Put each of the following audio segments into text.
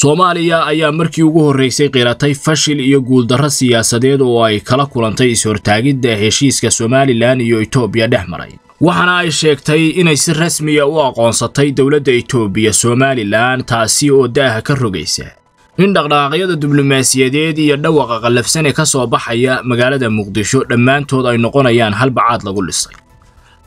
soomaaliya ayaa markii ugu horraysay qiratay fashil iyo guuldarro siyaasadeed oo ay kala kulantay is-hortaagidda heshiiska somalilan iyo etoobiya dhex maray waxaana ay sheegtay inay si rasmiya ah u aqoonsatay dowladda etoobiya somalilan taasi oo daaha ka rogaysa in dhaqdhaqaaqyada diblomaasiyadeed iyo dhawaqa qallafsane ka soo baxaya magaalada muqdisho dhammaantood ay noqonayaan halbacaad lagu dhisay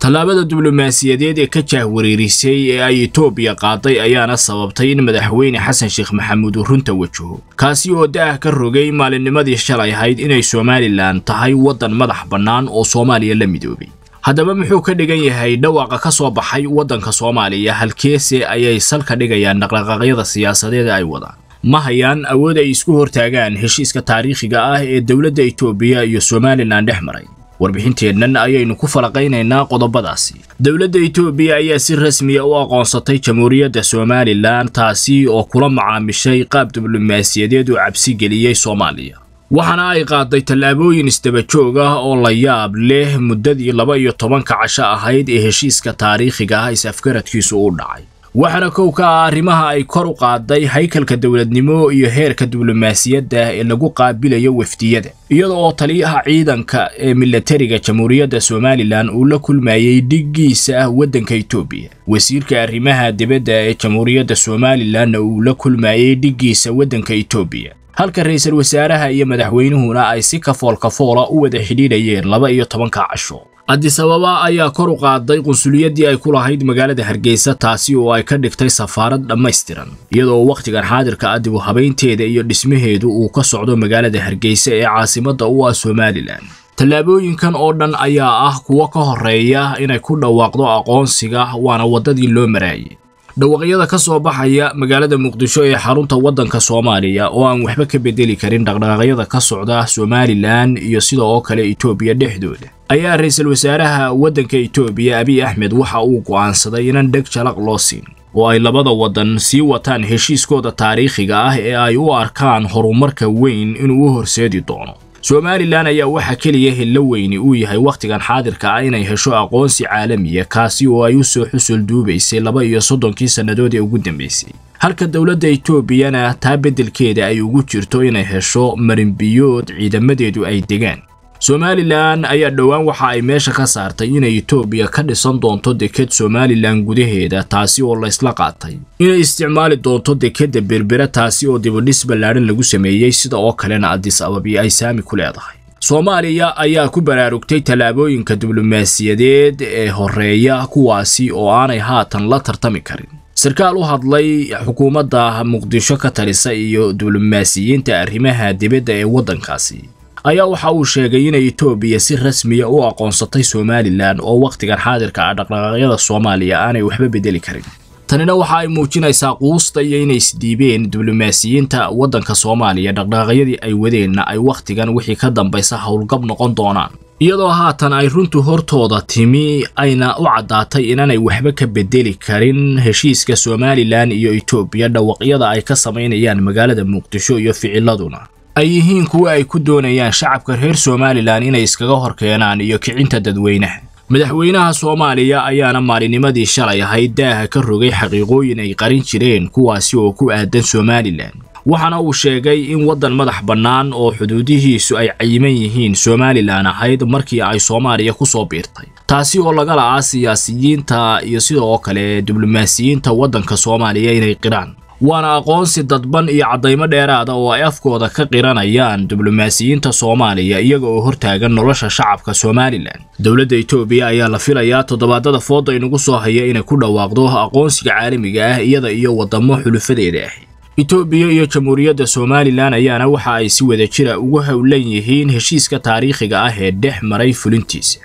tallaabada diblomaasiyadeed ee ka jaahwareerisay ee ay etoobiya qaaday ayaana sababtay in madaxweyne xasan sheekh maxamuud uu runta wejaho kaasi oo daah ka rogay maalinnimadii shalay ahayd inay somalilan tahay waddan madax bannaan oo soomaaliya la midoobay haddaba muxuu ka dhigan yahay dhawaaqa ka soo baxay waddanka soomaaliya halkeese ayay salka dhigayaan dhaqdhaqaaqyada siyaasadeed ay wadaan ma hayaan awood ay isku hortaagaan heshiiska taariikhiga ah ee dowladda etoobiya iyo somalilan dhex maray warbixinteennan ayaynu ku falaqaynaynaa qodobadaasi dowladda itoobiya ayaa si rasmiya ah u aqoonsatay jamhuuriyadda somalilan taasi oo kula macaamishay qaab diblomaasiyadeed oo cabsi geliyey soomaaliya waxaana ay qaaday tallaabooyin isdabajoog ah oo la yaab leh muddadii laba iyo tobanka casho ahayd ee heshiiska taariikhiga ah is afgaradkiisu u dhacay waxaana kow ka ah arrimaha ay kor u qaaday haykalka dowladnimo iyo heerka diblomaasiyadda ee lagu qaabilayo wafdiyada iyada oo taliyaha ciidanka ee milatariga jamhuuriyadda somalilan uu la kulmayey dhiggiisa waddanka etoobiya wasiirka arrimaha dibadda ee jamhuuriyadda somalilanna uu la kulmayey dhiggiisa waddanka etoobiya halka ra'iisul wasaaraha iyo madaxweynuhuna ay si kafool kafoola u wada xidhiidhayeen laba iyo tobanka casho cadisababa ayaa kor u qaaday qunsuliyaddii ay ku lahayd magaalada hargeysa taasi oo ay ka dhigtay safaarad dhammaystiran iyadoo wakhtigan xaadirka ah dib u habaynteeda iyo dhismaheedu uu ka socdo magaalada hargeysa ee caasimadda u ah somalilan tallaabooyinkan oo dhan ayaa ah kuwo ka horreeya inay ku dhawaaqdo aqoonsiga waana waddadii loo maraayay dhawaaqyada ka soo baxaya magaalada muqdisho ee xarunta waddanka soomaaliya oo aan waxba ka bedeli karin dhaqdhaqaaqyada ka socda somalilan iyo sida oo kale etoobiya dhexdooda ayaa ra-iisul wasaaraha waddanka etoobiya abiy axmed waxa uu go'aansaday inaan dheg jalaq loo siin oo ay labada waddan sii wataan heshiiskooda taariikhiga ah ee ay u arkaan horumarka weyn inuu u horseedi doono somalilan ayaa waxa keliya hello weyni uu yahay wakhtigan xaadirka ah inay hesho aqoonsi caalamiya ah, kaasi oo ay u soo xusul duubaysay laba iyo soddonkii sannadood ee ugu dambaysay halka dowladda etoobiyana taa beddelkeeda ay ugu jirto inay hesho marinbiyood ciidamadeedu ay degaan somalilan ayaa dhowaan waxa ay meesha ka saartay inay etoobiya ka dhisan doonto deked somalilan gudaheeda taasi oo laysla qaatay inay isticmaali doonto dekedda berbera taasi oo dibadhis ballaadhan lagu sameeyey sida oo kalena adis ababi ay saami ku leedahay soomaaliya ayaa ku baraarugtay tallaabooyinka diblomaasiyadeed ee horeeya kuwaasi oo aanay haatan la tartami karin sarkaal u hadlay xukuumadda muqdisho ka talisa iyo diblomaasiyiinta arrimaha dibadda ee waddankaasi ayaa waxa uu sheegay inay etoobiya si rasmiya ah u aqoonsatay somalilan oo wakhtigan xaadirka ah dhaqdhaqaaqyada soomaaliya aanay waxba bedeli karin tanina waxa ay muujinaysaa quusta iyo inay isdhiibeen diblomaasiyiinta waddanka soomaaliya dhaqdhaqaaqyadii ay wadeenna ay wakhtigan wixii ka dambaysa howlgab noqon doonaan iyadoo haatan ay runtu hortooda timi ayna u caddaatay inaanay waxba ka bedeli karin heshiiska somalilan iyo etoobiya dhawaqyada ay ka samaynayaan magaalada muqdisho iyo ficiladuna ay yihiin kuwa ay ku doonayaan shacabka reer somalilan inay iskaga horkeenaan iyo kicinta dadweynaha madaxweynaha soomaaliya ayaana maalinnimadii shalay ahayd daaha ka rogay xaqiiqooyin ay qarin jireen kuwaasi oo ku aadan somalilan waxaana uu sheegay in waddan madax bannaan oo xuduudihiisu ay cayiman yihiin somalilan ahayd markii ay soomaaliya ku soo biirtay taasi oo laga la'aa siyaasiyiinta iyo sidoo kale diblomaasiyiinta waddanka soomaaliya inay qiraan waana aqoonsi dadban iyo caddaymo dheeraada ah oo ay afkooda ka qiranayaan diblomaasiyiinta soomaaliya iyaga oo hortaagan nolosha shacabka somalilan dowladda etoobiya ayaa la filayaa toddobaadada fooda inagu soo haya inay ku dhawaaqdo aqoonsiga caalamiga ah iyada iyo waddamo xulufadeeda ah etoobiya iyo jamhuuriyadda somalilan ayaana waxa ay si wada jira ah ugu howlan yihiin heshiiska taariikhiga ah ee dhex maray fulintiisa